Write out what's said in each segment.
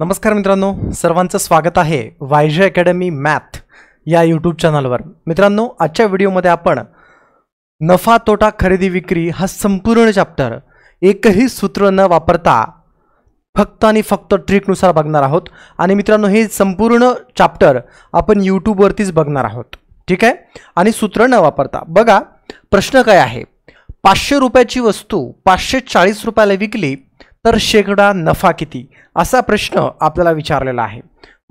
नमस्कार मित्रांनो सर्वांचं स्वागत आहे वायझे अकॅडमी मॅथ या यूट्यूब चॅनलवर मित्रांनो आजच्या व्हिडिओमध्ये आपण नफा तोटा खरेदी विक्री हा संपूर्ण चॅप्टर एकही सूत्र न वापरता फक्त आणि फक्त ट्रिकनुसार बघणार आहोत आणि मित्रांनो हे संपूर्ण चॅप्टर आपण यूट्यूबवरतीच बघणार आहोत ठीक आहे आणि सूत्र न वापरता बघा प्रश्न काय आहे पाचशे रुपयाची वस्तू पाचशे चाळीस रुपयाला विकली तर शेकडा नफा किती असा प्रश्न आपल्याला विचारलेला आहे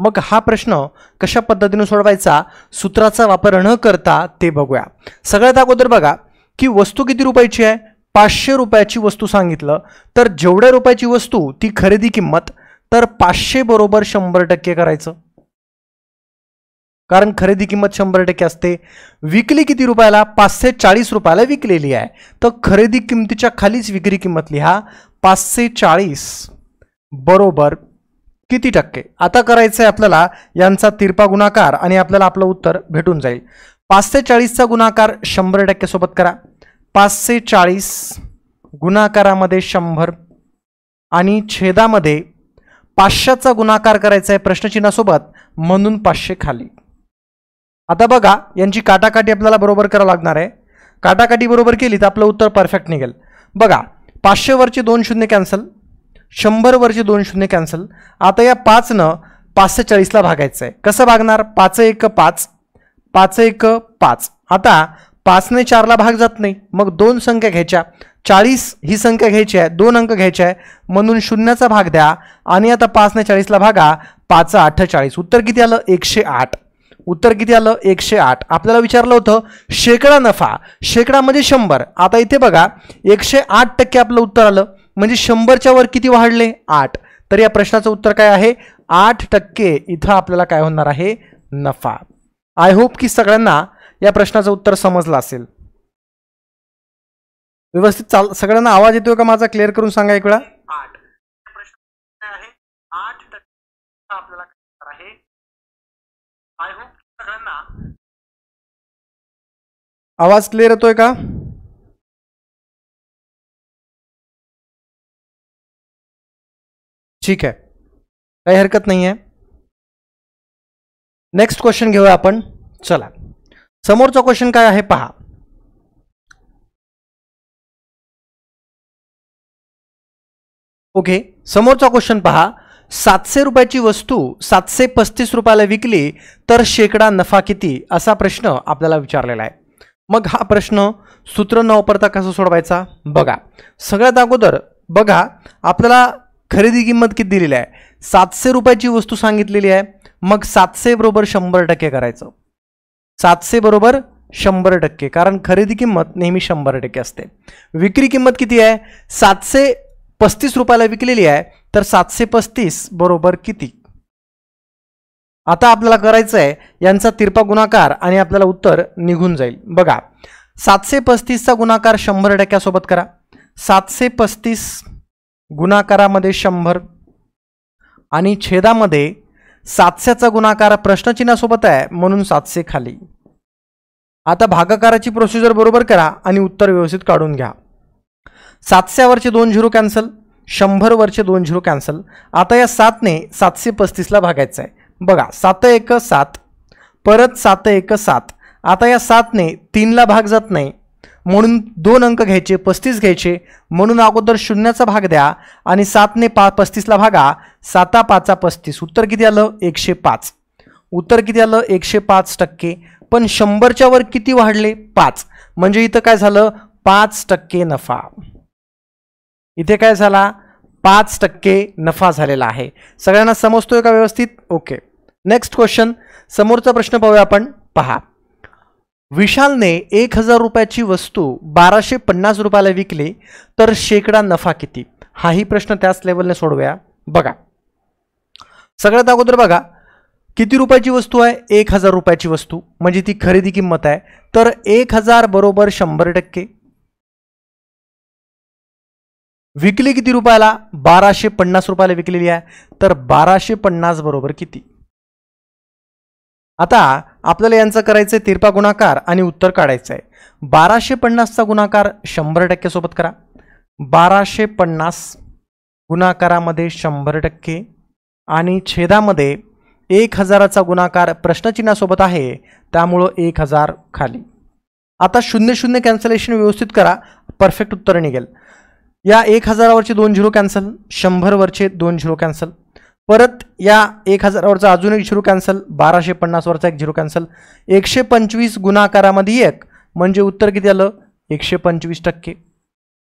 मग हा प्रश्न कशा पद्धतीने सोडवायचा सूत्राचा वापर न करता ते बघूया सगळ्यात अगोदर बघा की वस्तू किती रुपयाची आहे पाचशे रुपयाची वस्तू सांगितलं तर जेवढ्या रुपयाची वस्तू ती खरेदी किंमत तर पाचशे बरोबर शंभर टक्के करायचं कारण खरेदी किंमत शंभर टक्के असते विकली किती रुपयाला पाचशे चाळीस रुपयाला विकलेली आहे तर खरेदी किमतीच्या खालीच विक्री किंमत लिहा पाचशे चाळीस बरोबर किती टक्के आता करायचं आहे आपल्याला यांचा तिरपा गुणाकार आणि आपल्याला आपलं उत्तर भेटून जाईल पाचशे चाळीसचा गुणाकार शंभर टक्केसोबत करा पाचशे चाळीस गुणाकारामध्ये शंभर आणि छेदामध्ये पाचशेचा गुणाकार करायचा आहे प्रश्नचिन्हासोबत म्हणून पाचशे खाली आता बघा यांची काटाकाटी आपल्याला बरोबर करावं लागणार आहे काटाकाटी बरोबर केली तर आपलं उत्तर परफेक्ट निघेल बघा वरचे दोन शून्य कॅन्सल वरचे दोन शून्य कॅन्सल आता या पाचनं पाचशे चाळीसला भागायचं आहे कसं भागणार पाच एक पाच पाच एक पाच आता पाचने चारला भाग जात नाही मग दोन संख्या घ्यायच्या चाळीस ही संख्या घ्यायची आहे दोन अंक घ्यायचे आहे म्हणून शून्याचा भाग द्या आणि आता पाचने चाळीसला भागा पाच अठ्ठेचाळीस उत्तर किती आलं एकशे आठ उत्तर किती आलं एकशे आठ आपल्याला विचारलं होतं शेकडा नफा शेकडा म्हणजे शंभर आता इथे बघा एकशे आठ टक्के आपलं उत्तर आलं म्हणजे शंभरच्या वर किती वाढले आठ तर या प्रश्नाचं उत्तर काय आहे आठ टक्के इथं आपल्याला काय होणार आहे नफा आय होप की सगळ्यांना या प्रश्नाचं उत्तर समजलं असेल व्यवस्थित चाल सगळ्यांना आवाज येतोय का माझा क्लिअर करून सांगा एक वेळा आवाज क्लिअर येतोय का ठीक आहे काही हरकत नाही आहे नेक्स्ट क्वेश्चन घेऊया आपण चला समोरचा क्वेश्चन काय आहे पहा ओके समोरचा क्वेश्चन पहा सातशे रुपयाची वस्तू सातशे पस्तीस रुपयाला विकली तर शेकडा नफा किती असा प्रश्न आपल्याला विचारलेला आहे मग हा प्रश्न सूत्र न वापरता कसा सोडवायचा बघा सगळ्यात अगोदर बघा आपल्याला खरेदी किंमत किती दिलेली आहे सातशे रुपयाची वस्तू सांगितलेली आहे मग सातशे बरोबर शंभर टक्के करायचं सातशे बरोबर शंभर टक्के कारण खरेदी किंमत नेहमी शंभर टक्के असते विक्री किंमत किती आहे सातशे पस्तीस रुपयाला विकलेली आहे तर सातशे पस्तीस बरोबर किती आता आपल्याला करायचं आहे यांचा तिरपा गुणाकार आणि आपल्याला उत्तर निघून जाईल बघा सातशे पस्तीसचा गुणाकार शंभर टक्क्यासोबत करा सातशे पस्तीस गुणाकारामध्ये शंभर आणि छेदामध्ये सातशेचा गुणाकार प्रश्नचिन्हासोबत आहे म्हणून सातशे खाली आता भागाकाराची प्रोसिजर बरोबर करा आणि उत्तर व्यवस्थित काढून घ्या सातशेवरचे दोन झिरो कॅन्सल शंभरवरचे दोन झिरो कॅन्सल आता या सातने सातशे पस्तीसला भागायचं आहे बघा सात एक सात परत सात एक सात आता या सातने तीनला भाग जात नाही म्हणून दोन अंक घ्यायचे पस्तीस घ्यायचे म्हणून अगोदर शून्याचा भाग द्या आणि सातने पा पस्तीसला भागा साता पाचा पस्तीस उत्तर किती आलं एकशे पाच उत्तर किती आलं एकशे पाच टक्के पण शंभरच्यावर किती वाढले पाच म्हणजे इथं काय झालं पाच टक्के नफा इथे काय झाला पाच टक्के नफा झालेला आहे सगळ्यांना समजतोय का व्यवस्थित ओके नेक्स्ट क्वेश्चन समोरचा प्रश्न पाहूया आपण पहा विशालने एक हजार रुपयाची वस्तू बाराशे पन्नास रुपयाला विकली तर शेकडा नफा किती हाही प्रश्न त्याच लेवलने सोडवूया बघा सगळ्यात अगोदर बघा किती रुपयाची वस्तू आहे एक हजार रुपयाची वस्तू म्हणजे ती खरेदी किंमत आहे तर एक हजार बरोबर शंभर टक्के विकली किती रुपयाला बाराशे पन्नास रुपयाला विकलेली आहे तर बाराशे पन्नास बरोबर किती आता आपल्याला यांचं करायचं तिरपा गुणाकार आणि उत्तर काढायचं आहे बाराशे पन्नासचा गुणाकार शंभर टक्के सोबत करा बाराशे पन्नास गुणाकारामध्ये शंभर टक्के आणि छेदामध्ये एक हजाराचा गुणाकार प्रश्नचिन्हासोबत आहे त्यामुळं एक हजार खाली आता शून्य शून्य कॅन्सलेशन व्यवस्थित करा परफेक्ट उत्तर निघेल या एक हजारावरचे दोन झिरो कॅन्सल शंभरवरचे दोन झिरो कॅन्सल परत या एक हजारावरचा अजून एक झिरो कॅन्सल बाराशे पन्नासवरचा एक झिरो कॅन्सल एकशे पंचवीस गुणाकारामध्ये एक म्हणजे उत्तर किती आलं एकशे पंचवीस टक्के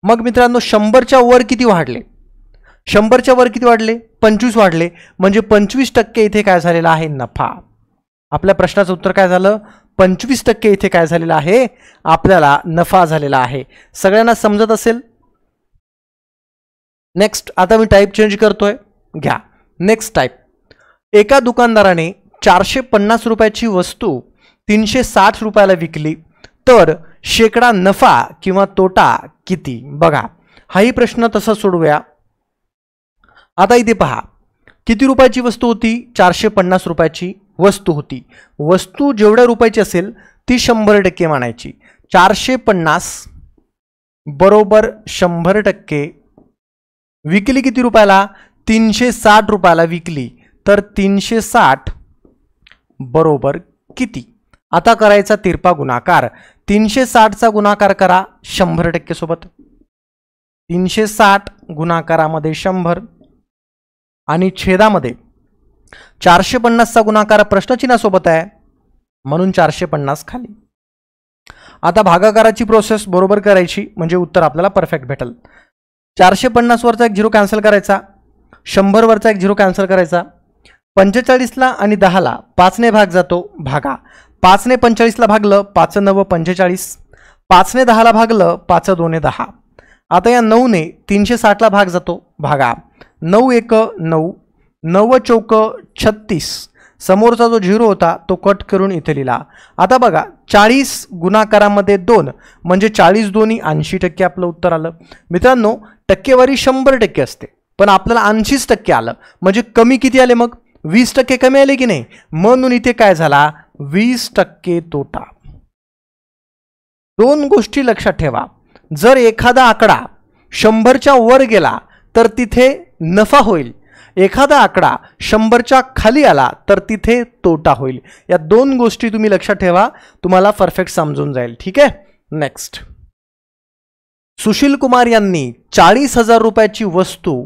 मग मित्रांनो शंभरच्या वर किती वाढले शंभरच्या वर किती वाढले पंचवीस वाढले म्हणजे पंचवीस टक्के इथे काय झालेलं आहे नफा आपल्या प्रश्नाचं उत्तर काय झालं पंचवीस टक्के इथे काय झालेलं आहे आपल्याला नफा झालेला आहे सगळ्यांना समजत असेल नेक्स्ट आता मी टाईप चेंज करतोय घ्या नेक्स्ट टाईप एका दुकानदाराने चारशे पन्नास रुपयाची वस्तू तीनशे साठ रुपयाला विकली तर शेकडा नफा किंवा तोटा किती बघा हाही प्रश्न तसा सोडवूया आता इथे पहा किती रुपयाची वस्तू होती चारशे पन्नास रुपयाची वस्तू होती वस्तू जेवढ्या रुपयाची असेल ती शंभर टक्के मानायची चारशे पन्नास बरोबर शंभर टक्के विकली किती रुपयाला तीनशे साठ रुपयाला विकली तर तीनशे साठ बरोबर किती आता करायचा तिरपा गुणाकार तीनशे साठचा गुणाकार करा शंभर टक्के सोबत तीनशे साठ गुणाकारामध्ये शंभर आणि छेदामध्ये चारशे पन्नासचा गुणाकार प्रश्नचिन्हासोबत आहे म्हणून चारशे पन्नास खाली आता भागाकाराची प्रोसेस बरोबर करायची म्हणजे उत्तर आपल्याला परफेक्ट भेटल चारशे पन्नासवरचा एक झिरो कॅन्सल करायचा शंभरवरचा एक झिरो कॅन्सल करायचा पंचेचाळीसला आणि दहाला पाचने भाग जातो भागा पाचने पंचेचाळीसला भागलं पाच नव पंचेचाळीस पाचने दहाला भागलं पाच दोने दहा आता या नऊने तीनशे साठला भाग जातो भागा नऊ एक नऊ नव चौक छत्तीस समोरचा जो झिरो होता तो कट करून इथे लिहिला आता बघा चाळीस गुणाकारामध्ये दोन म्हणजे चाळीस दोन्ही ऐंशी टक्के आपलं उत्तर आलं मित्रांनो टक्केवारी शंभर टक्के असते पण आपल्याला ऐंशीच टक्के आलं म्हणजे कमी किती आले मग वीस टक्के कमी आले की नाही म्हणून इथे काय झाला वीस टक्के तोटा दोन गोष्टी लक्षात ठेवा जर एखादा आकडा शंभरच्या वर गेला तर तिथे नफा होईल एखादा आकडा शंभरच्या खाली आला तर तिथे तोटा होईल या दोन गोष्टी तुम्ही लक्षात ठेवा तुम्हाला परफेक्ट समजून जाईल ठीक आहे नेक्स्ट सुशील कुमार यांनी चाळीस हजार रुपयाची वस्तू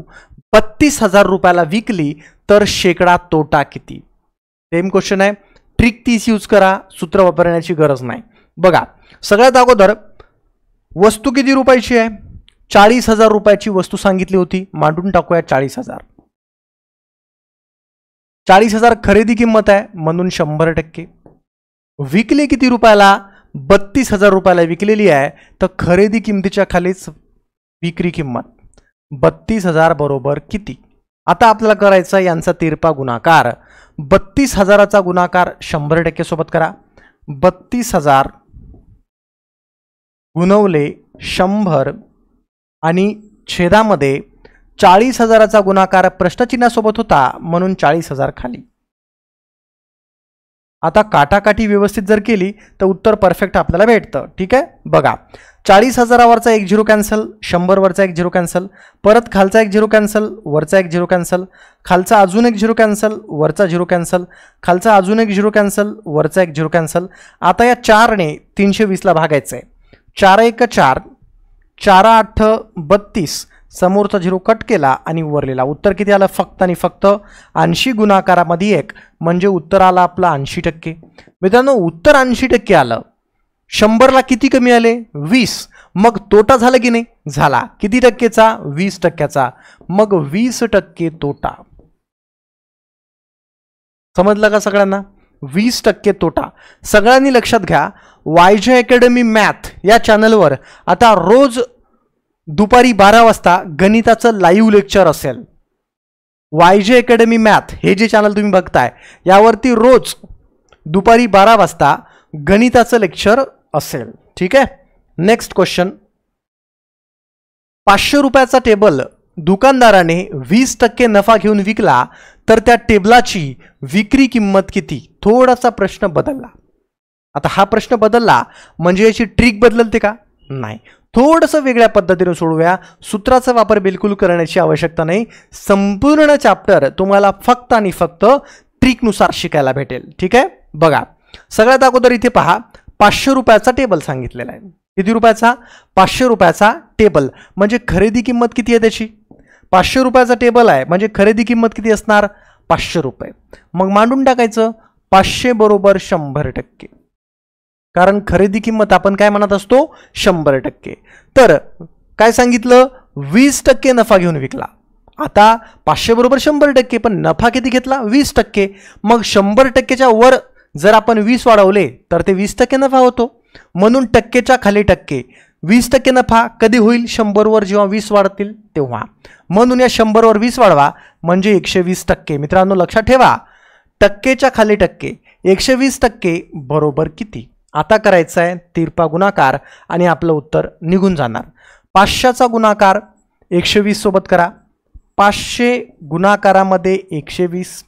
बत्तीस हजार रुपयाला विकली तर शेकडा तोटा किती सेम क्वेश्चन आहे ट्रिक तीस यूज करा सूत्र वापरण्याची गरज नाही बघा सगळ्यात अगोदर वस्तू किती रुपयाची आहे चाळीस हजार रुपयाची वस्तू सांगितली होती मांडून टाकूया चाळीस हजार चाळीस हजार खरेदी किंमत आहे म्हणून शंभर टक्के विकली किती रुपयाला बत्तीस हजार रुपयाला विकलेली आहे तर खरेदी किमतीच्या खालीच विक्री किंमत बत्तीस हजार बरोबर किती आता आपल्याला करायचा यांचा तिरपा गुणाकार बत्तीस हजाराचा गुणाकार शंभर टक्के सोबत करा बत्तीस हजार गुणवले शंभर आणि छेदामध्ये चाळीस हजाराचा गुणाकार प्रश्नचिन्हासोबत होता म्हणून चाळीस हजार खाली आता काटाकाठी व्यवस्थित जर केली तर उत्तर परफेक्ट आपल्याला भेटतं ठीक आहे बघा चाळीस हजारावरचा एक झिरो कॅन्सल शंभरवरचा एक झिरो कॅन्सल परत खालचा एक झिरो कॅन्सल वरचा एक झिरो कॅन्सल खालचा अजून एक झिरो कॅन्सल वरचा झिरो कॅन्सल खालचा अजून एक झिरो कॅन्सल वरचा एक झिरो कॅन्सल आता या चारने तीनशे वीसला भागायचं आहे चार एक चार चार आठ बत्तीस समोरचा झिरो कट केला आणि वरलेला उत्तर किती आलं फक्त आणि फक्त ऐंशी गुणाकारामध्ये एक म्हणजे उत्तर आलं आपलं ऐंशी टक्के मित्रांनो उत्तर ऐंशी टक्के आलं शंभरला किती कमी आले वीस मग तोटा झाला की नाही झाला किती टक्केचा वीस टक्क्याचा मग वीस टक्के तोटा समजलं का सगळ्यांना वीस टक्के तोटा सगळ्यांनी लक्षात घ्या वायजे अकॅडमी मॅथ या चॅनलवर आता रोज दुपारी बारा वाजता गणिताचं लाईव्ह लेक्चर असेल वाय जे अकॅडमी मॅथ हे जे चॅनल तुम्ही बघताय यावरती रोज दुपारी बारा वाजता गणिताचं लेक्चर असेल ठीक आहे नेक्स्ट क्वेश्चन पाचशे रुपयाचा टेबल दुकानदाराने वीस टक्के नफा घेऊन विकला तर त्या टेबलाची विक्री किंमत किती थोडासा प्रश्न बदलला आता हा प्रश्न बदलला म्हणजे याची ट्रिक बदलते का नाही थोडंसं वेगळ्या पद्धतीने सोडवूया सूत्राचा वापर बिलकुल करण्याची आवश्यकता नाही संपूर्ण चॅप्टर तुम्हाला फक्त आणि फक्त ट्रिकनुसार शिकायला भेटेल ठीक आहे बघा सगळ्यात अगोदर इथे पहा पाचशे रुपयाचा टेबल सांगितलेला आहे किती रुपयाचा पाचशे रुपयाचा टेबल म्हणजे खरेदी किंमत किती आहे त्याची पाचशे रुपयाचा टेबल आहे म्हणजे खरेदी किंमत किती असणार पाचशे रुपये मग मांडून टाकायचं पाचशे बरोबर शंभर टक्के कारण खरेदी किंमत आपण काय म्हणत असतो शंभर टक्के तर काय सांगितलं वीस टक्के नफा घेऊन विकला आता पाचशे बरोबर शंभर टक्के पण नफा किती घेतला वीस टक्के मग शंभर टक्केच्या वर जर आपण वीस वाढवले तर ते वीस टक्के नफा होतो म्हणून टक्केच्या खाली टक्के वीस टक्के नफा कधी होईल शंभरवर जेव्हा वीस वाढतील तेव्हा म्हणून या शंभरवर वीस वाढवा म्हणजे एकशे वीस टक्के मित्रांनो लक्षात ठेवा टक्केच्या खाली टक्के एकशे वीस टक्के बरोबर किती आता करायचं आहे तिरपा गुणाकार आणि आपलं उत्तर निघून जाणार पाचशेचा गुणाकार एकशे वीससोबत करा पाचशे गुणाकारामध्ये एकशे वीस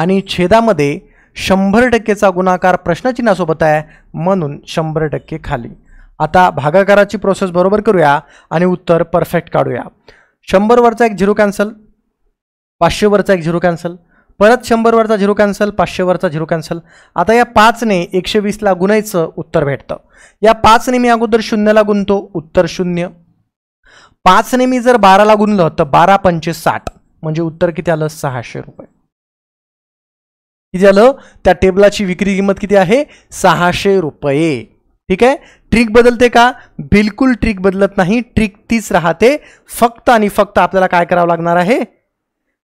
आणि छेदामध्ये शंभर टक्केचा गुणाकार प्रश्नचिन्हासोबत आहे म्हणून शंभर टक्के खाली आता भागाकाराची प्रोसेस बरोबर करूया आणि उत्तर परफेक्ट काढूया शंभरवरचा एक झिरो कॅन्सल पाचशेवरचा एक झिरो कॅन्सल परत शंभरवरचा झिरो कॅन्सल पाचशेवरचा झिरो कॅन्सल आता या पाचने एकशे वीसला गुणायचं उत्तर भेटतं या पाचने मी अगोदर शून्यला गुणतो उत्तर शून्य पाचने मी जर बाराला गुणलं तर बारा पंचे साठ म्हणजे उत्तर किती आलं सहाशे रुपये किती आलं त्या टेबलाची विक्री किंमत किती आहे सहाशे रुपये ठीक आहे ट्रिक बदलते का बिलकुल ट्रिक बदलत नाही ट्रिक तीच राहते फक्त आणि फक्त आपल्याला काय करावं लागणार आहे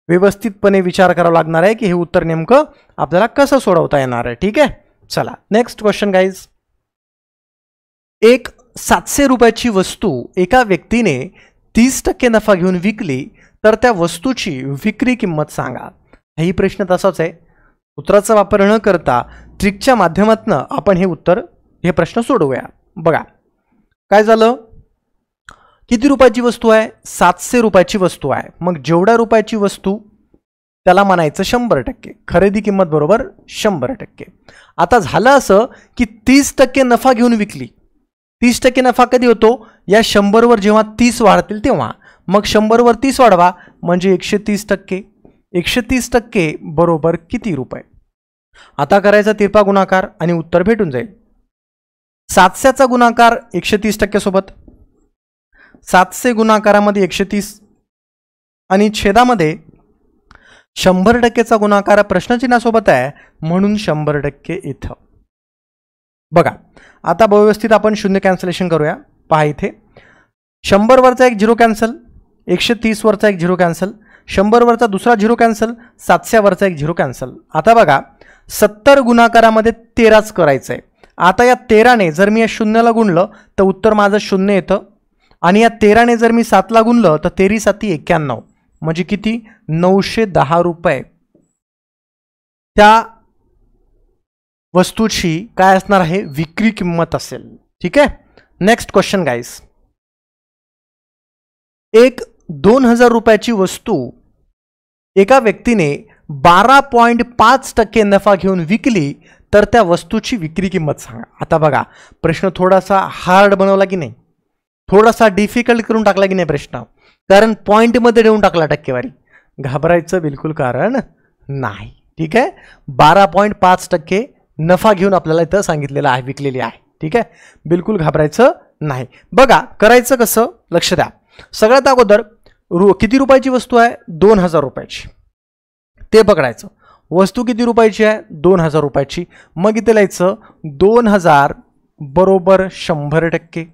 व्यवस्थितपणे विचार करावा लागणार आहे की हे उत्तर नेमकं आपल्याला कसं सोडवता येणार आहे ठीक आहे चला नेक्स्ट क्वेश्चन गाईज एक सातशे रुपयाची वस्तू एका व्यक्तीने तीस टक्के नफा घेऊन विकली तर त्या वस्तूची विक्री किंमत सांगा हाही प्रश्न तसाच आहे उत्तराचा वापर न करता ट्रिकच्या माध्यमातून आपण हे उत्तर हे प्रश्न सोडवूया बघा काय झालं किती रुपयाची वस्तू आहे सातशे रुपयाची वस्तू आहे मग जेवढ्या रुपयाची वस्तू त्याला म्हणायचं शंभर टक्के खरेदी किंमत बरोबर शंभर टक्के आता झालं असं की तीस टक्के नफा घेऊन विकली तीस टक्के नफा कधी होतो या शंभरवर जेव्हा तीस वाढतील तेव्हा मग शंभरवर तीस वाढवा म्हणजे एकशे तीस टक्के एकशे तीस टक्के बरोबर किती रुपये आता करायचा तिरपा गुणाकार आणि उत्तर भेटून जाईल सातशेचा गुणाकार एकशे तीस टक्क्यासोबत सातशे गुणाकारामध्ये एकशे तीस आणि छेदामध्ये शंभर टक्केचा गुणाकार प्रश्नचिन्हासोबत आहे म्हणून शंभर टक्के इथं बघा आता व्यवस्थित आपण शून्य कॅन्सलेशन करूया पहा इथे शंभरवरचा एक झिरो कॅन्सल एकशे तीसवरचा एक झिरो कॅन्सल शंभरवरचा दुसरा झिरो कॅन्सल सातशेवरचा एक झिरो कॅन्सल आता बघा सत्तर गुणाकारामध्ये तेराच करायचं आहे आता या तेराने जर मी या शून्याला गुणलं तर उत्तर माझं शून्य येतं आणि या तेराने जर मी सातला गुणलं तर तेरी साती एक्क्याण्णव म्हणजे किती नऊशे दहा रुपये त्या वस्तूची काय असणार आहे विक्री किंमत असेल ठीक आहे नेक्स्ट क्वेश्चन गाईस एक दोन हजार रुपयाची वस्तू एका व्यक्तीने बारा पॉईंट पाच टक्के नफा घेऊन विकली तर त्या वस्तूची विक्री किंमत सांगा आता बघा प्रश्न थोडासा हार्ड बनवला की नाही थोडासा डिफिकल्ट करून टाकला की नाही प्रश्न कारण पॉईंटमध्ये देऊन टाकला टक्केवारी घाबरायचं बिलकुल कारण नाही ठीक आहे बारा पॉईंट पाच टक्के नफा घेऊन आपल्याला इथं सांगितलेलं आहे विकलेली आहे ठीक आहे बिलकुल घाबरायचं नाही बघा करायचं कसं लक्ष द्या सगळ्यात अगोदर रु किती रुपयाची वस्तू आहे दोन हजार रुपयाची ते पकडायचं वस्तू किती रुपयाची आहे दोन हजार रुपयाची मग इथे लिहायचं दोन हजार बरोबर शंभर टक्के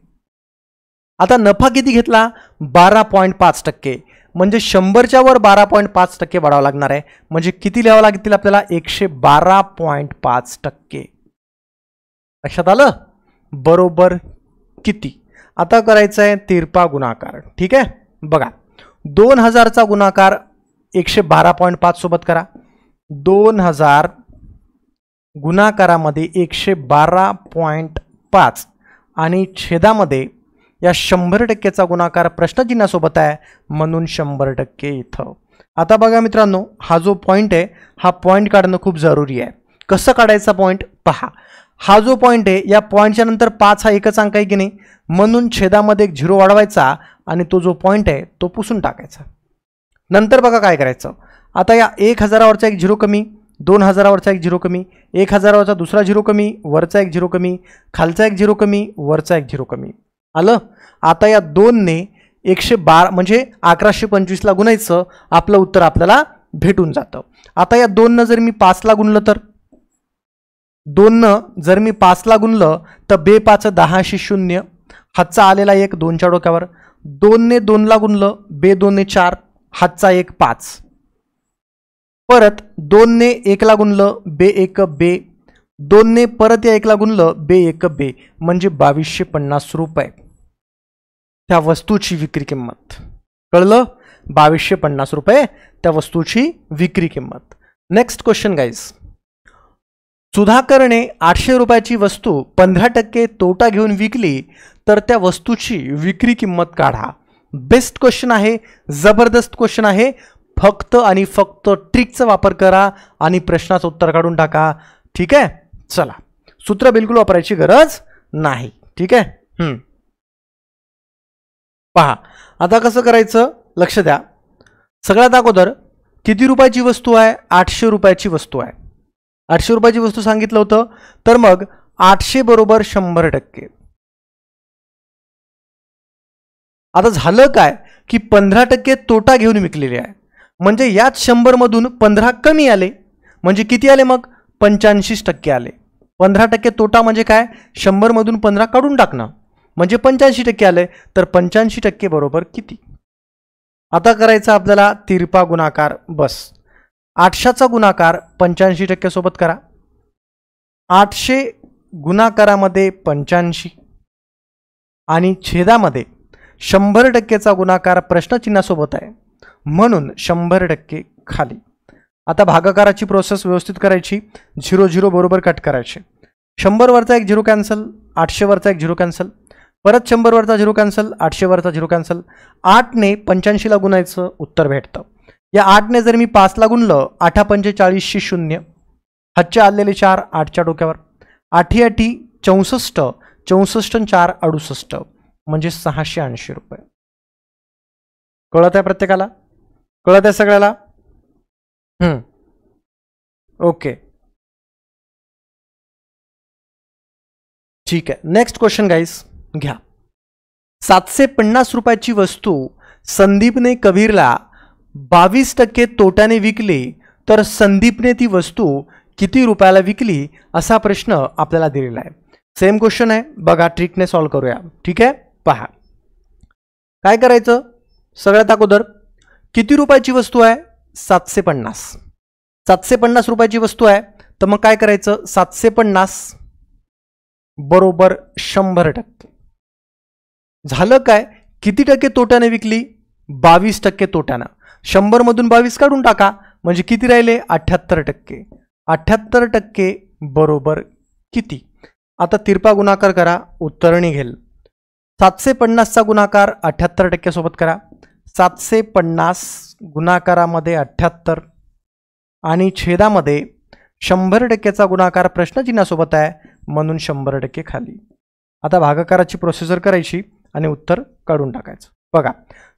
आता नफा किती घेतला बारा पॉईंट पाच टक्के म्हणजे शंभरच्या वर बारा पॉईंट पाच टक्के वाढावं लागणार आहे म्हणजे किती लिहावं लागतील आपल्याला एकशे बारा पॉईंट पाच टक्के लक्षात आलं बरोबर किती आता करायचं आहे तिरपा गुणाकार ठीक आहे बघा दोन हजारचा गुणाकार एकशे बारा पॉईंट पाच सोबत करा दोन हजार गुणाकारामध्ये एकशे बारा पॉईंट पाच आणि छेदामध्ये या शंभर टक्केचा गुणाकार प्रश्नचिन्हासोबत आहे म्हणून शंभर टक्के इथं आता बघा मित्रांनो हा जो पॉईंट आहे हा पॉईंट काढणं खूप जरुरी आहे कसं काढायचा पॉईंट पहा हा जो पॉईंट आहे या पॉईंटच्या नंतर पाच हा एकच अंक आहे की नाही म्हणून छेदामध्ये एक झिरो वाढवायचा आणि तो जो पॉईंट आहे तो पुसून टाकायचा नंतर बघा काय करायचं आता या एक हजारावरचा एक झिरो कमी दोन हजारावरचा एक झिरो कमी एक हजारावरचा दुसरा झिरो कमी वरचा एक झिरो कमी खालचा एक झिरो कमी वरचा एक झिरो कमी आलं आता या दोनने एकशे बारा म्हणजे अकराशे पंचवीसला गुणायचं आपलं उत्तर आपल्याला भेटून जातं आता या दोननं जर मी पाचला गुणलं तर दोननं जर मी पाचला गुणलं तर बे पाच दहाशे शून्य हातचा आलेला एक दोनच्या डोक्यावर दोनने दोनला गुणलं बे दोनने चार हातचा एक पाच परत दोनने एकला गुणलं बे एक बे दोनने परत या एकला गुणलं बे एक बे म्हणजे बावीसशे पन्नास रुपये त्या वस्तूची विक्री किंमत कळलं बावीसशे पन्नास रुपये त्या वस्तूची विक्री किंमत नेक्स्ट क्वेश्चन गाईज सुधाकरने आठशे रुपयाची वस्तू पंधरा टक्के तोटा घेऊन विकली तर त्या वस्तूची विक्री किंमत काढा बेस्ट क्वेश्चन आहे जबरदस्त क्वेश्चन आहे फक्त आणि फक्त ट्रिकचा वापर करा आणि प्रश्नाचं उत्तर काढून टाका ठीक आहे चला सूत्र बिलकुल वापरायची गरज नाही ठीक आहे पहा आता कसं करायचं लक्ष द्या सगळ्यात अगोदर किती रुपयाची वस्तू आहे आठशे रुपयाची वस्तू आहे आठशे रुपयाची वस्तू सांगितलं होतं तर मग आठशे बरोबर शंभर टक्के आता झालं काय की पंधरा टक्के तोटा घेऊन विकलेली आहे म्हणजे याच शंभरमधून पंधरा कमी आले म्हणजे किती आले मग पंच्याऐंशीच टक्के आले पंधरा टक्के तोटा म्हणजे काय शंभरमधून पंधरा काढून टाकणं म्हणजे पंच्याऐंशी टक्के आले तर पंच्याऐंशी टक्के बरोबर किती आता करायचा आपल्याला तिरपा गुणाकार बस आठशाचा गुणाकार पंच्याऐंशी टक्क्यासोबत करा आठशे गुणाकारामध्ये पंच्याऐंशी आणि छेदामध्ये शंभर टक्केचा गुणाकार प्रश्नचिन्हासोबत आहे म्हणून शंभर टक्के खाली आता भागाकाराची प्रोसेस व्यवस्थित करायची झिरो झिरो बरोबर कट करायचे शंभरवरचा एक झिरो कॅन्सल आठशेवरचा एक झिरो कॅन्सल परत शंभरवरचा झिरो कॅन्सल आठशेवरचा झिरो कॅन्सल आठने पंच्याऐंशीला गुणायचं उत्तर भेटतं या आठने जर मी पाचला गुणलं आठा पंचेचाळीसशी शून्य हातचे आलेले चार आठच्या डोक्यावर आठी आठी चौसष्ट चौसष्ट चार अडुसष्ट म्हणजे सहाशे ऐंशी रुपये कळत आहे प्रत्येकाला कळत आहे सगळ्याला ओके ठीक आहे नेक्स्ट क्वेश्चन गाईस घ्या सातशे पन्नास रुपयाची वस्तू संदीपने कबीरला बावीस टक्के तोट्याने विकली तर संदीपने ती वस्तू किती रुपयाला विकली असा प्रश्न आपल्याला दिलेला आहे सेम क्वेश्चन आहे बघा ट्रिकने सॉल्व्ह करूया ठीक आहे पहा काय करायचं सगळ्यात अगोदर किती रुपयाची वस्तू आहे सातशे पन्नास सातशे पन्नास रुपयाची वस्तू आहे तर मग काय करायचं सातशे पन्नास बरोबर शंभर टक्के झालं काय किती टक्के तोट्याने विकली बावीस टक्के तोट्यानं शंभरमधून बावीस काढून टाका म्हणजे किती राहिले अठ्ठ्याहत्तर टक्के अठ्ठ्याहत्तर टक्के बरोबर किती आता तिरपा गुणाकार करा उत्तरणी घेल सातशे पन्नासचा गुणाकार अठ्ठ्याहत्तर टक्क्यासोबत करा सातशे पन्नास गुणाकारामध्ये अठ्ठ्याहत्तर आणि छेदामध्ये शंभर टक्क्याचा गुणाकार प्रश्नचिन्हासोबत आहे म्हणून शंभर टक्के खाली आता भागाकाराची प्रोसेसर करायची आणि उत्तर काढून टाकायचं बघा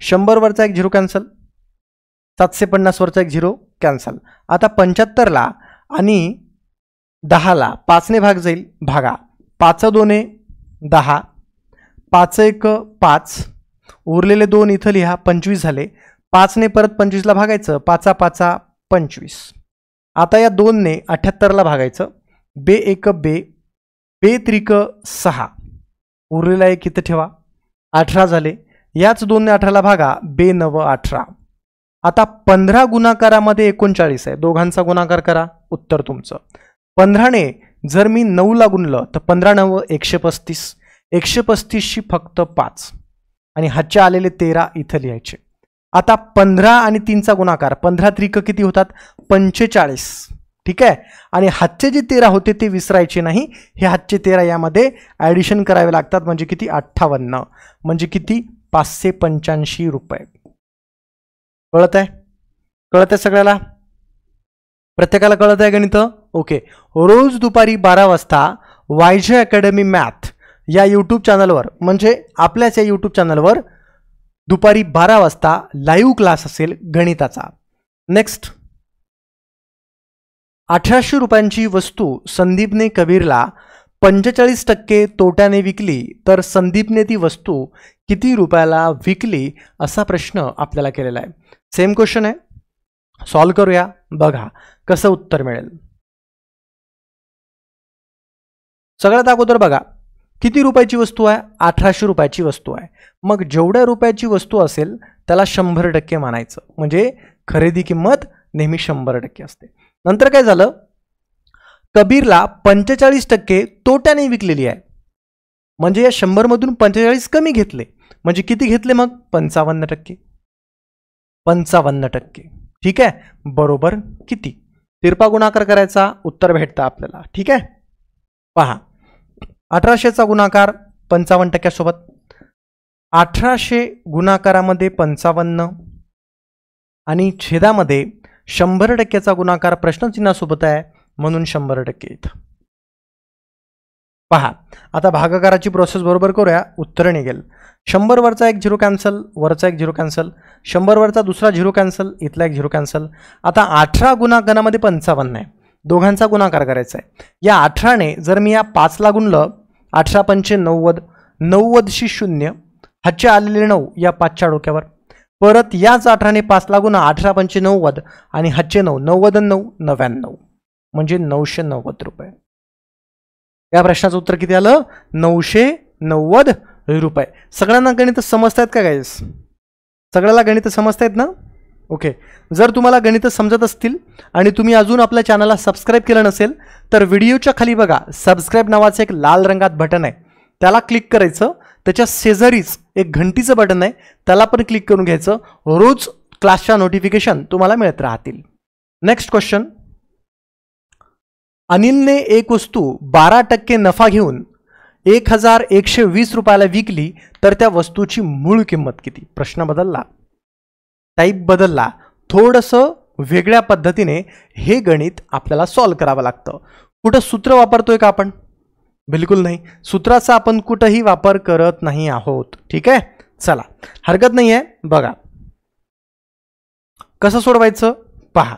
शंभरवरचा एक झिरो कॅन्सल सातशे पन्नासवरचा एक झिरो कॅन्सल आता पंच्याहत्तरला आणि दहाला पाचने भाग जाईल भागा पाच दोने दहा पाच एक पाच उरलेले दोन इथं लिहा पंचवीस झाले पाचने परत पंचवीसला भागायचं पाचा पाचा पंचवीस आता या दोनने अठ्ठ्याहत्तरला भागायचं बे एक बे बे त्रिक सहा उरलेला एक इथं ठेवा अठरा झाले याच दोनने अठराला भागा बे अठरा आता पंधरा गुणाकारामध्ये एकोणचाळीस आहे दोघांचा गुणाकार करा उत्तर तुमचं पंधराने जर मी नऊला गुणलं तर पंधरा नव एकशे पस्तीस एकशे पस्तीसशी फक्त पाच आणि हातचे आलेले तेरा इथं लिहायचे आता पंधरा आणि तीनचा गुणाकार पंधरा त्रिक किती होतात पंचेचाळीस ठीक आहे आणि हातचे जे तेरा होते ते विसरायचे नाही हे हातचे तेरा यामध्ये ॲडिशन करावे लागतात म्हणजे किती अठ्ठावन्न म्हणजे किती पाचशे पंच्याऐंशी रुपये कळत आहे कळत आहे सगळ्याला प्रत्येकाला कळत आहे गणित ओके रोज दुपारी बारा वाजता वायजे अकॅडमी मॅथ या यूट्यूब चॅनलवर म्हणजे आपल्याच या यूट्यूब चॅनलवर दुपारी बारा वाजता लाईव्ह क्लास असेल गणिताचा नेक्स्ट अठराशे रुपयांची वस्तू संदीपने कबीरला पंचेचाळीस टक्के तोट्याने विकली तर संदीपने ती वस्तू किती रुपयाला विकली असा प्रश्न आपल्याला केलेला आहे सेम क्वेश्चन आहे सॉल्व करूया बघा कसं उत्तर मिळेल सगळ्यात अगोदर बघा किती रुपयाची वस्तू आहे अठराशे रुपयाची वस्तू आहे मग जेवढ्या रुपयाची वस्तू असेल त्याला शंभर टक्के मानायचं म्हणजे खरेदी किंमत नेहमी शंभर टक्के असते नंतर काय झालं कबीरला पंचेचाळीस टक्के तोट्याने विकलेली आहे म्हणजे या शंभरमधून पंचेचाळीस कमी घेतले म्हणजे किती घेतले मग पंचावन्न टक्के पंचावन्न टक्के ठीक आहे बरोबर किती तिरपा गुणाकार करायचा उत्तर भेटतं आपल्याला ठीक आहे पहा अठराशेचा गुणाकार पंचावन्न टक्क्यासोबत अठराशे गुणाकारामध्ये पंचावन्न आणि छेदामध्ये शंभर टक्क्याचा गुणाकार प्रश्नचिन्हासोबत आहे म्हणून शंभर टक्के इथं पहा आता भागाकाराची प्रोसेस बरोबर करूया उत्तर निघेल शंभरवरचा एक झिरो कॅन्सल वरचा एक झिरो कॅन्सल शंभरवरचा दुसरा झिरो कॅन्सल इथला एक झिरो कॅन्सल आता अठरा गुणाकारामध्ये पंचावन्न आहे दोघांचा गुणाकार करायचा आहे या अठराने जर मी या पाचला गुणलं अठरा पंचे नव्वद नव्वदशी शून्य हातचे आलेले नऊ या पाचच्या डोक्यावर परत याच अठराने पाच लागून अठरा पंचे नव्वद आणि हच्चे नऊ नव्वद नऊ नव्याण्णव म्हणजे नऊशे नव्वद रुपये या प्रश्नाचं उत्तर किती आलं नऊशे नव्वद रुपये सगळ्यांना गणित समजतायत का गायस सगळ्याला गणित समजतायत ना ओके जर तुम्हाला गणित समजत असतील आणि तुम्ही अजून आपल्या चॅनलला सबस्क्राईब केलं नसेल तर व्हिडिओच्या खाली बघा सबस्क्राईब नावाचं एक लाल रंगात बटन आहे त्याला क्लिक करायचं त्याच्या शेजारीच एक घंटीचं बटन आहे त्याला पण क्लिक करून घ्यायचं रोज क्लासच्या नोटिफिकेशन तुम्हाला मिळत राहतील नेक्स्ट क्वेश्चन अनिलने एक वस्तू बारा टक्के नफा घेऊन एक हजार एकशे वीस रुपयाला विकली तर त्या वस्तूची मूळ किंमत किती प्रश्न बदलला टाईप बदलला थोडंसं वेगळ्या पद्धतीने हे गणित आपल्याला सॉल्व करावं लागतं कुठं सूत्र वापरतोय का आपण बिलकुल नाही सूत्राचा आपण कुठंही वापर करत नाही आहोत ठीक आहे चला हरकत नाही आहे बघा कसं सोडवायचं पहा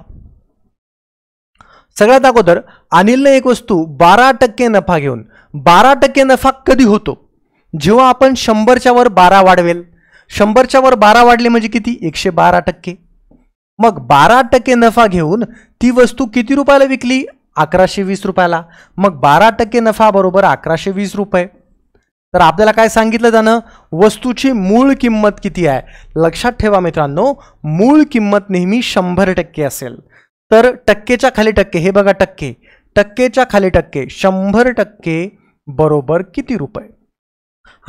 सगळ्यात अगोदर अनिलने एक वस्तू बारा टक्के नफा घेऊन बारा टक्के नफा कधी होतो जेव्हा आपण शंभरच्या वर बारा वाढवेल शंभरच्या वर बारा वाढले म्हणजे किती एकशे बारा टक्के मग बारा टक्के नफा घेऊन ती वस्तू किती रुपयाला विकली अकराशे वीस रुपयाला मग बारा टक्के नफा बरोबर अकराशे वीस रुपये तर आपल्याला काय सांगितलं जाणं वस्तूची मूळ किंमत किती आहे लक्षात ठेवा मित्रांनो मूळ किंमत नेहमी शंभर टक्के असेल तर टक्केच्या खाली टक्के हे बघा टक्के टक्केच्या खाली टक्के शंभर टक्के बरोबर किती रुपये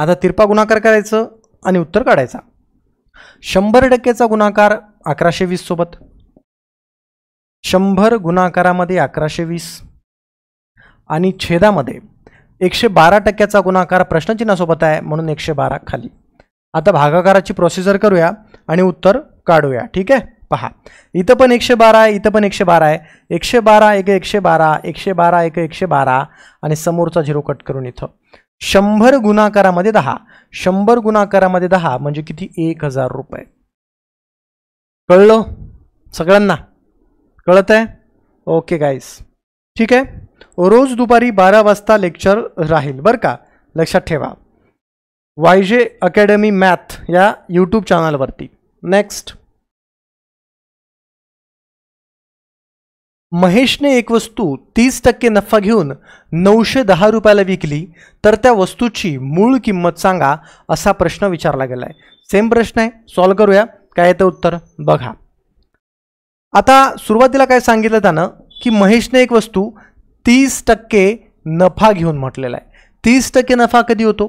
आता तिरपा गुणाकार करायचं आणि उत्तर काढायचा शंभर टक्केचा गुणाकार अकराशे सोबत शंभर गुणाकारामध्ये अकराशे वीस आणि छेदामध्ये एकशे बारा टक्क्याचा गुणाकार प्रश्नचिन्हासोबत आहे म्हणून एकशे बारा खाली आता भागाकाराची प्रोसिजर करूया आणि उत्तर काढूया ठीक आहे पहा इथं पण एकशे बारा आहे इथं पण एकशे बारा आहे एकशे बारा एक एकशे बारा एकशे बारा एक एकशे बारा आणि समोरचा झिरो कट करून इथं शंभर गुणाकारामध्ये दहा शंभर गुणाकारामध्ये दहा म्हणजे किती एक हजार रुपये कळलं सगळ्यांना कळत आहे ओके गाईस ठीक आहे रोज दुपारी बारा वाजता लेक्चर राहील बरं का लक्षात ठेवा वायजे अकॅडमी मॅथ या यूट्यूब चॅनलवरती नेक्स्ट महेशने एक वस्तू तीस टक्के नफा घेऊन नऊशे दहा रुपयाला विकली तर त्या वस्तूची मूळ किंमत सांगा असा प्रश्न विचारला गेला आहे सेम प्रश्न आहे सॉल्व करूया काय येतं उत्तर बघा आता सुरुवातीला काय सांगितलं त्यानं की महेशने एक वस्तू तीस टक्के नफा घेऊन म्हटलेला आहे तीस टक्के नफा कधी होतो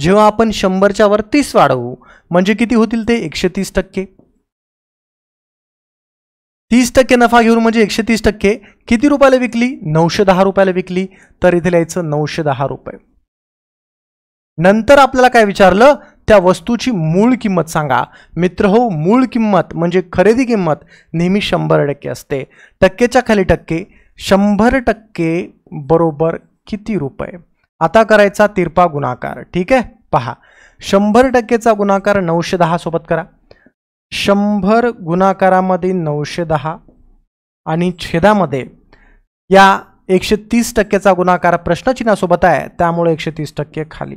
जेव्हा आपण शंभरच्या वर तीस वाढवू म्हणजे किती होतील ते एकशे तीस टक्के तीस टक्के नफा घेऊन म्हणजे एकशे तीस टक्के किती रुपयाला विकली नऊशे दहा रुपयाला विकली तर इथे लिहायचं नऊशे दहा रुपये नंतर आपल्याला काय विचारलं त्या वस्तूची मूळ किंमत सांगा मित्र हो मूळ किंमत म्हणजे खरेदी किंमत नेहमी शंभर टक्के असते टक्केच्या खाली टक्के शंभर टक्के बरोबर किती रुपये आता करायचा तिरपा गुणाकार ठीक आहे पहा शंभर टक्केचा गुणाकार नऊशे दहासोबत करा शंभर गुणाकारामध्ये नऊशे दहा आणि छेदामध्ये या एकशे तीस टक्केचा गुणाकार प्रश्नचिन्हासोबत आहे त्यामुळे एकशे तीस टक्के खाली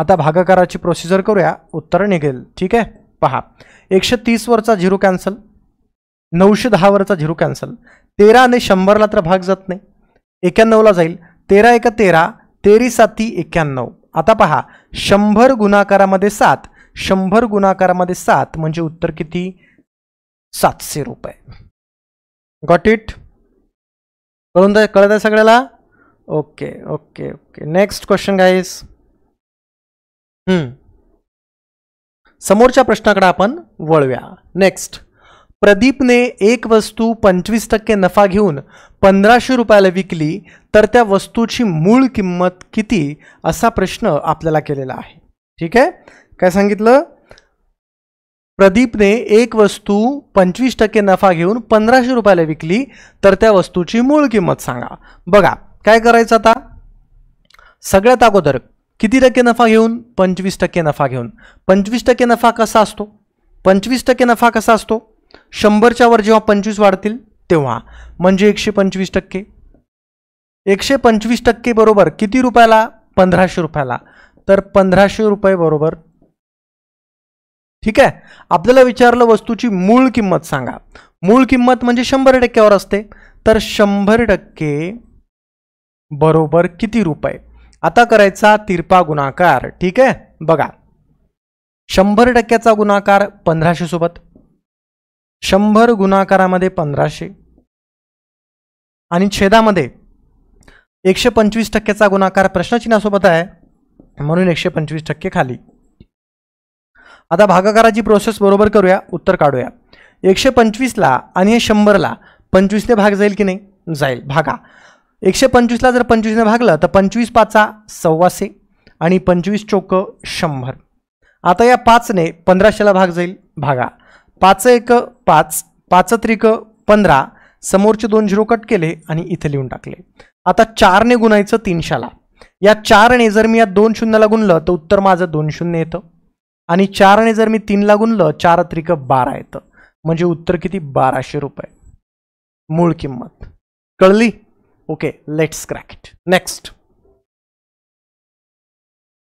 आता भागाकाराची प्रोसिजर करूया उत्तर निघेल ठीक आहे पहा एकशे तीसवरचा झिरो कॅन्सल नऊशे दहावरचा झिरो कॅन्सल तेरा आणि शंभरला तर भाग जात नाही एक्याण्णवला जाईल तेरा एका तेरा तेरी साती एक्याण्णव आता पहा शंभर गुणाकारामध्ये सात शंभर गुणाकारामध्ये सात म्हणजे उत्तर किती सातशे रुपये गॉट इट कळून कळत आहे सगळ्याला okay okay okay next question guys समोरच्या प्रश्नाकडे आपण वळव्या नेक्स्ट प्रदीपने एक वस्तू पंचवीस टक्के नफा घेऊन पंधराशे रुपयाला विकली तर त्या वस्तूची मूळ किंमत किती असा प्रश्न आपल्याला केलेला आहे ठीक आहे काय सांगितलं प्रदीपने एक वस्तू पंचवीस टक्के नफा घेऊन पंधराशे रुपयाला विकली तर त्या वस्तूची मूळ किंमत सांगा बघा काय करायचं आता सगळ्यात अगोदर किती टक्के नफा घेऊन पंचवीस टक्के नफा घेऊन पंचवीस टक्के नफा कसा असतो पंचवीस टक्के नफा कसा असतो शंभरच्या वर जेव्हा पंचवीस वाढतील तेव्हा म्हणजे एकशे पंचवीस टक्के एकशे पंचवीस टक्के बरोबर किती रुपयाला पंधराशे रुपयाला तर पंधराशे रुपये बरोबर ठीक आहे आपल्याला विचारलं वस्तूची मूळ किंमत सांगा मूळ किंमत म्हणजे शंभर टक्क्यावर असते तर शंभर टक्के बरोबर किती रुपये आता करायचा तिरपा गुणाकार ठीक आहे बघा शंभर टक्क्याचा गुणाकार पंधराशे सोबत शंभर गुणाकारामध्ये पंधराशे आणि छेदामध्ये एकशे पंचवीस टक्क्याचा गुणाकार प्रश्नचिन्हासोबत आहे म्हणून एकशे पंचवीस टक्के खाली आता भागाकाराची प्रोसेस बरोबर करूया उत्तर काढूया एकशे पंचवीसला आणि हे शंभरला पंचवीसने भाग जाईल की नाही जाईल भागा एकशे पंचवीसला जर पंचवीसने भागलं तर पंचवीस पाचा सव्वाशे आणि पंचवीस चौक शंभर आता या पाचने पंधराशेला भाग जाईल भागा पाच एक पाच पाच त्रिक पंधरा समोरचे दोन झिरो कट केले आणि इथे लिहून टाकले आता चारने गुणायचं तीनशाला या चारने जर मी या दोन शून्यला गुणलं तर उत्तर माझं दोन शून्य येतं आणि चारने जर मी तीनला गुणलं चार त्रिक बारा येतं म्हणजे उत्तर किती बाराशे रुपये मूळ किंमत कळली okay let's crack it next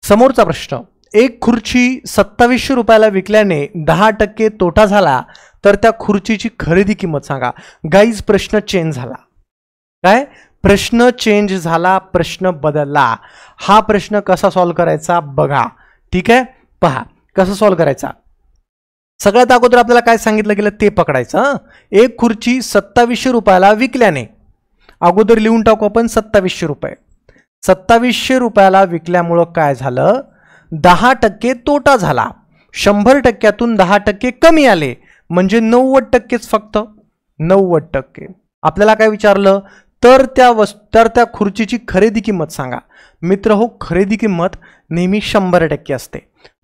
समोरचा प्रश्न एक खुर्ची सत्तावीसशे रुपयाला विकल्याने दहा टक्के तोटा झाला तर त्या खुर्चीची खरेदी किंमत सांगा गाईज प्रश्न चेंज झाला काय प्रश्न चेंज झाला प्रश्न बदलला हा प्रश्न कसा सॉल्व्ह करायचा बघा ठीक आहे पहा कसा सॉल्व्ह करायचा सगळ्यात अगोदर आपल्याला काय सांगितलं गेलं ते पकडायचं एक खुर्ची सत्तावीसशे रुपयाला विकल्याने अगोदर लिहून टाकू आपण सत्तावीसशे रुपये सत्तावीसशे रुपयाला विकल्यामुळं काय झालं दहा टक्के तोटा झाला शंभर टक्क्यातून दहा टक्के कमी आले म्हणजे नव्वद टक्केच फक्त नव्वद टक्के आपल्याला काय विचारलं तर त्या वस् तर त्या खुर्चीची खरेदी किंमत सांगा मित्र हो खरेदी किंमत नेहमी शंभर टक्के असते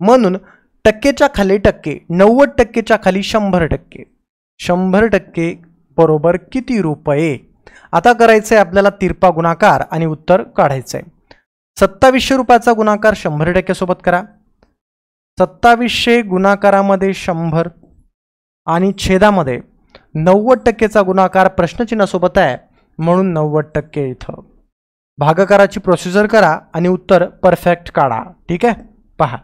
म्हणून टक्केच्या खाली टक्के नव्वद टक्केच्या खाली शंभर टक्के शंभर टक्के बरोबर किती रुपये आता करायचं आहे आपल्याला तिरपा गुणाकार आणि उत्तर काढायचं आहे सत्तावीसशे रुपयाचा गुणाकार शंभर सोबत करा सत्तावीसशे गुणाकारामध्ये शंभर आणि छेदामध्ये नव्वद टक्केचा गुणाकार प्रश्नचिन्हासोबत आहे म्हणून नव्वद टक्के इथं भागाकाराची प्रोसिजर करा आणि उत्तर परफेक्ट काढा ठीक आहे पहा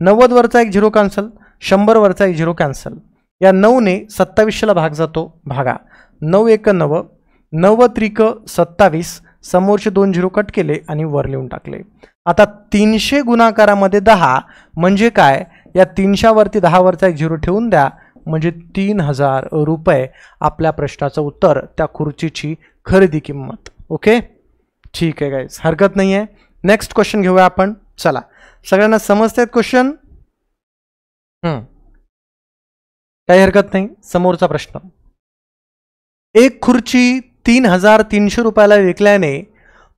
नव्वदवरचा एक झिरो कॅन्सल शंभरवरचा एक झिरो कॅन्सल या नऊने सत्तावीसशेला भाग जातो भागा नऊ एक नव त्रिक सत्तावीस समोरचे दोन झिरो कट केले आणि वर लिहून टाकले आता तीनशे गुणाकारामध्ये दहा म्हणजे काय या तीनशावरती दहावरचा एक झिरो ठेवून द्या म्हणजे तीन हजार रुपये आपल्या प्रश्नाचं उत्तर त्या खुर्चीची खरेदी किंमत ओके ठीक आहे गाईज हरकत नाही आहे नेक्स्ट क्वेश्चन घेऊया आपण चला सगळ्यांना समजत आहेत क्वेश्चन काही हरकत नाही समोरचा प्रश्न एक खुर्ची तीन हजार तीनशे रुपयाला विकल्याने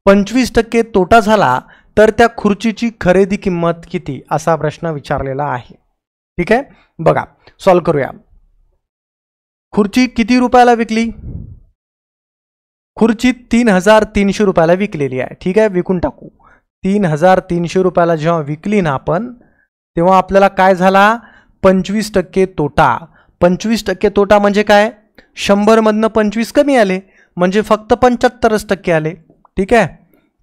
पंचवीस टक्के तोटा झाला तर त्या खुर्चीची खरेदी किंमत किती असा प्रश्न विचारलेला आहे ठीक आहे बघा सॉल्व करूया खुर्ची किती रुपयाला विकली खुर्ची तीन हजार तीनशे रुपयाला विकलेली आहे ठीक आहे विकून टाकू तीन हजार तीनशे रुपयाला जेव्हा विकली ना आपण तेव्हा आपल्याला काय झाला पंचवीस टक्के तोटा पंचवीस टक्के तोटा म्हणजे काय शंभरमधनं पंचवीस कमी आले म्हणजे फक्त पंच्याहत्तरच टक्के आले ठीक आहे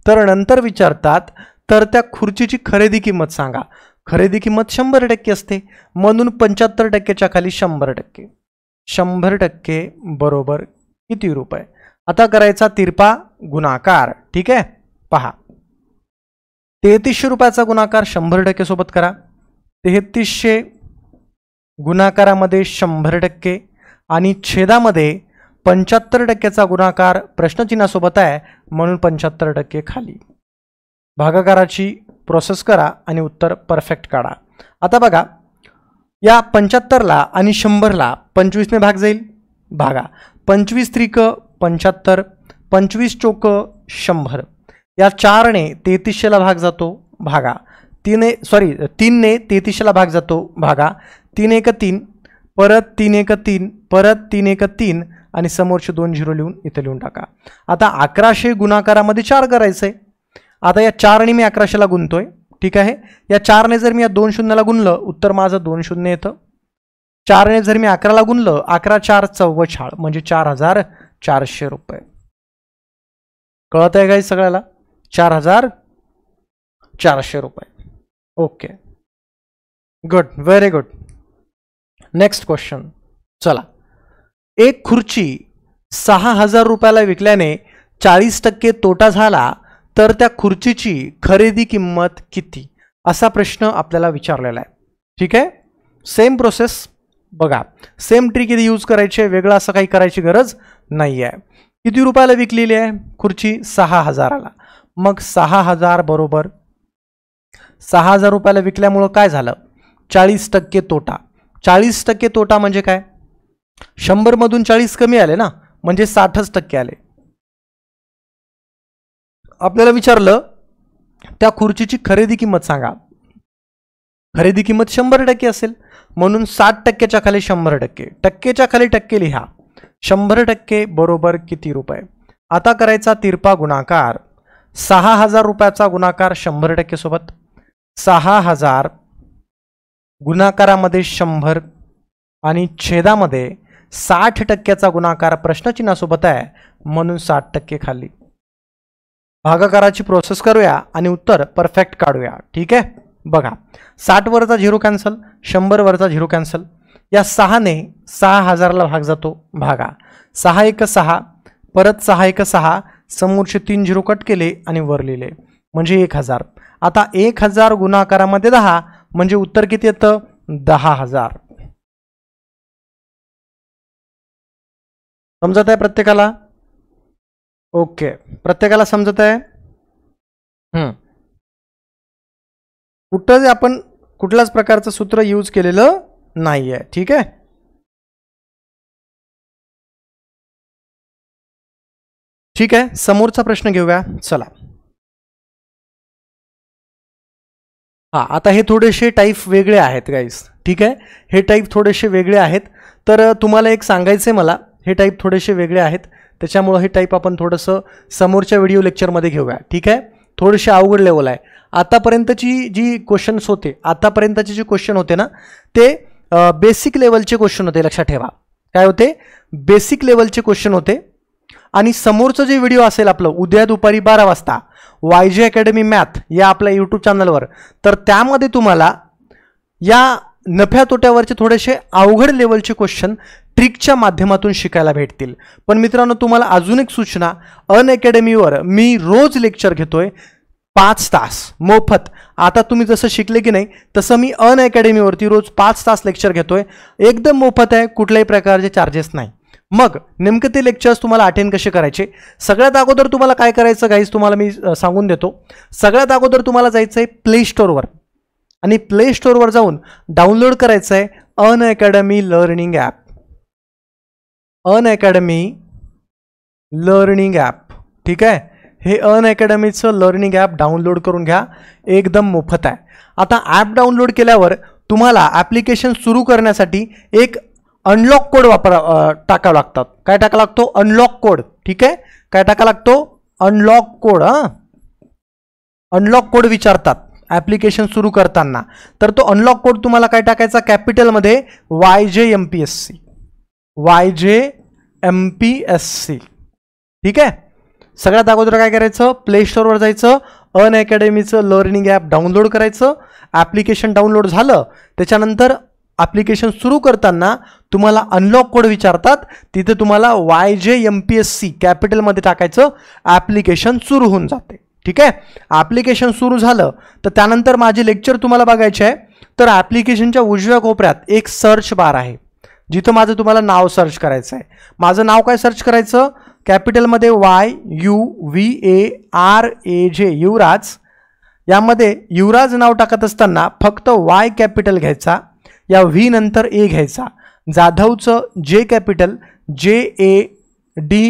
तर नंतर विचारतात तर त्या खुर्चीची खरेदी किंमत सांगा खरेदी किंमत शंभर टक्के असते म्हणून पंच्याहत्तर टक्केच्या खाली शंभर टक्के शंभर टक्के बरोबर किती रुपये आता करायचा तिरपा गुणाकार ठीक आहे पहा तेहतीसशे रुपयाचा गुणाकार शंभर टक्के सोबत करा तेहतीसशे गुणाकारामध्ये शंभर टक्के आणि छेदामध्ये पंच्याहत्तर टक्क्याचा गुणाकार प्रश्नचिन्हासोबत आहे म्हणून पंच्याहत्तर टक्के खाली भागाकाराची प्रोसेस करा आणि उत्तर परफेक्ट काढा आता बघा या पंच्याहत्तरला आणि शंभरला पंचवीसने भाग जाईल भागा पंचवीस त्रिक पंच्याहत्तर पंचवीस चोक शंभर या चारने तेहतीसशेला भाग जातो भागा तीने सॉरी तीनने तेहतीसशेला भाग जातो भागा तीन एक तीन परत तीन एक तीन परत तीन एक तीन आणि समोरचे दोन झिरो लिहून इथे लिहून टाका आता अकराशे गुणाकारामध्ये चार करायचं आहे आता या चारने मी अकराशेला गुणतोय ठीक आहे या चारने जर मी या दोन शून्यला गुणलं उत्तर माझं दोन शून्य येतं चारने जर मी अकराला गुणलं अकरा चार चव्व छाळ म्हणजे चार हजार चारशे रुपये कळत आहे काही सगळ्याला चार हजार चारशे रुपये okay good very good next question चला एक खुर्ची सहा हजार रुपयाला विकल्याने चाळीस टक्के तोटा झाला तर त्या खुर्चीची खरेदी किंमत किती असा प्रश्न आपल्याला विचारलेला आहे ठीक आहे सेम प्रोसेस बघा सेम ट्री किती यूज करायची आहे वेगळं असं काही करायची गरज नाही आहे किती रुपयाला विकलेली आहे खुर्ची सहा हजाराला मग सहा हजार बरोबर सहा हजार रुपयाला विकल्यामुळं काय झालं चाळीस टक्के तोटा चाळीस टक्के तोटा म्हणजे काय मधून चाळीस कमी आले ना म्हणजे साठच टक्के आले आपल्याला विचारलं त्या खुर्चीची खरेदी किंमत सांगा खरेदी किंमत शंभर टक्के असेल म्हणून साठ टक्क्याच्या खाली शंभर टक्के टक्केच्या खाली टक्के लिहा शंभर टक्के बरोबर किती रुपये आता करायचा तिरपा गुणाकार सहा हजार रुपयाचा गुणाकार शंभर टक्के सोबत सहा हजार गुणाकारामध्ये शंभर आणि छेदामध्ये साठ टक्क्याचा गुणाकार प्रश्नचिन्हासोबत आहे म्हणून साठ टक्के खाली भागाकाराची प्रोसेस करूया आणि उत्तर परफेक्ट काढूया ठीक आहे बघा वरचा झिरो कॅन्सल वरचा झिरो कॅन्सल या सहाने सहा हजारला भाग जातो भागा सहा एक सहा परत सहा एक सहा समोरचे तीन झिरो कट केले आणि वर लिहिले म्हणजे एक हजार आता एक हजार गुणाकारामध्ये दहा म्हणजे उत्तर किती येतं दहा हजार समजत आहे प्रत्येकाला ओके प्रत्येकाला समजत आहे कुठं आपण कुठल्याच प्रकारचं सूत्र यूज केलेलं नाही आहे ठीक आहे ठीक आहे समोरचा प्रश्न घेऊया चला हां आता हे थोडेसे टाईप वेगळे आहेत गाईस ठीक आहे हे टाईप थोडेसे वेगळे आहेत तर तुम्हाला एक सांगायचं आहे मला हे टाईप थोडेसे वेगळे आहेत त्याच्यामुळं हे टाईप आपण थोडंसं समोरच्या व्हिडिओ लेक्चरमध्ये घेऊया ठीक आहे थोडेसे अवघड लेवल आहे आतापर्यंतची जी क्वेश्चन्स होते आतापर्यंतचे जे क्वेश्चन होते ना ते बेसिक लेवलचे क्वेश्चन होते लक्षात ठेवा काय होते बेसिक लेवलचे क्वेश्चन होते आणि समोरचं जे व्हिडिओ असेल आपलं उद्या दुपारी बारा वाजता वाय जे अकॅडमी मॅथ या आपल्या यूट्यूब चॅनलवर तर त्यामध्ये तुम्हाला या नफ्या तोट्यावरचे थोडेसे अवघड लेवलचे क्वेश्चन ट्रिकच्या माध्यमातून शिकायला भेटतील पण मित्रांनो तुम्हाला अजून एक सूचना अन मी रोज लेक्चर घेतोय पाच तास मोफत आता तुम्ही जसं शिकले की नाही तसं मी अन रोज पाच तास लेक्चर घेतोय एकदम मोफत आहे कुठल्याही प्रकारचे चार्जेस नाही मग नेमकं ते लेक्चर्स तुम्हाला अटेंड कसे करायचे सगळ्यात अगोदर तुम्हाला काय करायचं काहीच तुम्हाला मी सांगून देतो सगळ्यात अगोदर तुम्हाला जायचं आहे प्ले स्टोअरवर आणि प्ले स्टोअरवर जाऊन डाउनलोड करायचं आहे अनअकॅडमी लर्निंग ॲप अन लर्निंग ॲप ठीक आहे हे अन अकॅडमीचं लर्निंग ॲप डाउनलोड करून घ्या एकदम मोफत आहे आता ॲप डाउनलोड केल्यावर तुम्हाला ॲप्लिकेशन सुरू करण्यासाठी एक अनलॉक कोड वापरा टाकावं लागतात काय टाका लागतो अनलॉक कोड ठीक आहे काय टाका लागतो अनलॉक कोड हां अनलॉक कोड विचारतात ॲप्लिकेशन सुरू करताना तर तो अनलॉक कोड तुम्हाला काय टाकायचा कॅपिटलमध्ये Y J M P S C Y J M P S C ठीक आहे सगळ्यात अगोदर काय करायचं प्ले स्टोअरवर जायचं अन लर्निंग ॲप डाउनलोड करायचं ॲप्लिकेशन डाउनलोड झालं त्याच्यानंतर ॲप्लिकेशन सुरू करताना तुम्हाला अनलॉक कोड विचारतात तिथे तुम्हाला Y J M P S C कॅपिटलमध्ये टाकायचं ॲप्लिकेशन सुरू होऊन जाते ठीक आहे ॲप्लिकेशन सुरू झालं तर त्यानंतर माझे लेक्चर तुम्हाला बघायचे आहे तर ॲप्लिकेशनच्या उजव्या कोपऱ्यात एक सर्च बार आहे जिथं माझं तुम्हाला नाव सर्च करायचं आहे माझं नाव काय सर्च करायचं कॅपिटलमध्ये Y U V A R A J Yuvraj यामध्ये युवराज नाव टाकत असताना फक्त वाय कॅपिटल घ्यायचा या व्ही नंतर ए घ्यायचा जाधवचं जे कॅपिटल जे ए डी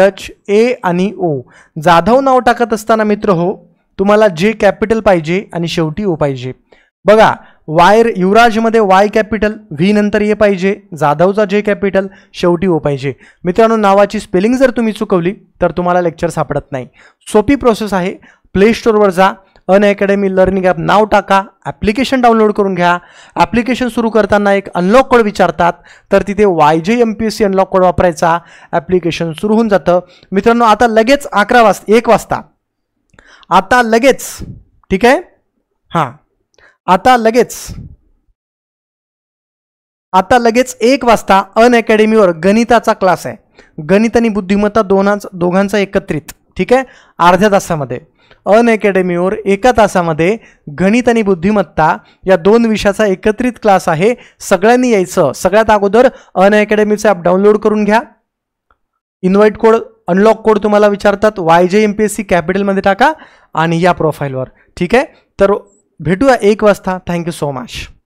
एच ए आणि ओ जाधव नाव टाकत असताना मित्र हो तुम्हाला जे कॅपिटल पाहिजे आणि शेवटी ओ पाहिजे बघा वायर युवराजमध्ये वाय कॅपिटल व्ही नंतर ये पाहिजे जाधवचा जे कॅपिटल शेवटी ओ पाहिजे मित्रांनो नावाची स्पेलिंग जर तुम्ही चुकवली तर तुम्हाला लेक्चर सापडत नाही सोपी प्रोसेस आहे प्ले स्टोरवर जा अन लर्निंग ॲप नाव टाका ॲप्लिकेशन डाउनलोड करून घ्या ॲप्लिकेशन सुरू करताना एक अनलॉक कोड विचारतात तर तिथे Y J M P S C unlock code वापरायचा ॲप्लिकेशन सुरू होऊन जातं मित्रांनो आता लगेच अकरा वाज एक वाजता आता लगेच ठीक आहे हां आता लगेच आता लगेच एक वाजता अन अकॅडमीवर गणिताचा क्लास आहे गणित आणि बुद्धिमत्ता दोनाच दोघांचा एकत्रित ठीक आहे अर्ध्या तासामध्ये अन अकॅडमीवर एका तासामध्ये गणित आणि बुद्धिमत्ता या दोन विषयाचा एकत्रित क्लास आहे सगळ्यांनी यायचं सगळ्यात अगोदर अन अकॅडमीचं ॲप डाउनलोड करून घ्या इन्व्हाइट कोड अनलॉक कोड तुम्हाला विचारतात Y J M P S C कॅपिटलमध्ये टाका आणि या प्रोफाईलवर ठीक आहे तर भेटूया एक वाजता थँक्यू सो मच